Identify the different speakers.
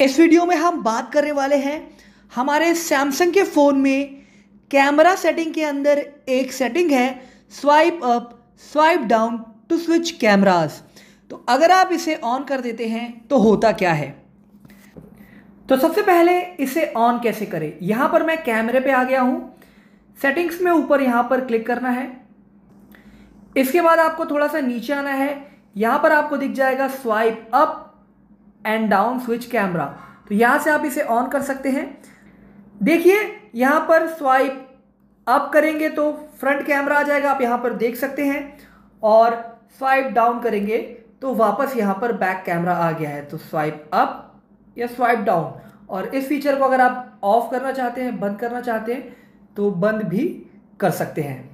Speaker 1: इस वीडियो में हम बात करने वाले हैं हमारे सैमसंग के फ़ोन में कैमरा सेटिंग के अंदर एक सेटिंग है swipe up swipe down to switch cameras तो अगर आप इसे ऑन कर देते हैं तो होता क्या है तो सबसे पहले इसे ऑन कैसे करें यहाँ पर मैं कैमरे पे आ गया हूँ सेटिंग्स में ऊपर यहाँ पर क्लिक करना है इसके बाद आपको थोड़ा सा नीचे आना है यहाँ पर आपको दिख जाएगा swipe up and down switch camera तो यहाँ से आप इसे ऑन कर सकते हैं देखिए यहाँ पर स्वाइप अप करेंगे तो फ्रंट कैमरा आ जाएगा आप यहाँ पर देख सकते हैं और स्वाइप डाउन करेंगे तो वापस यहाँ पर बैक कैमरा आ गया है तो स्वाइप अप या स्वाइप डाउन और इस फीचर को अगर आप ऑफ करना चाहते हैं बंद करना चाहते हैं तो बंद भी कर सकते हैं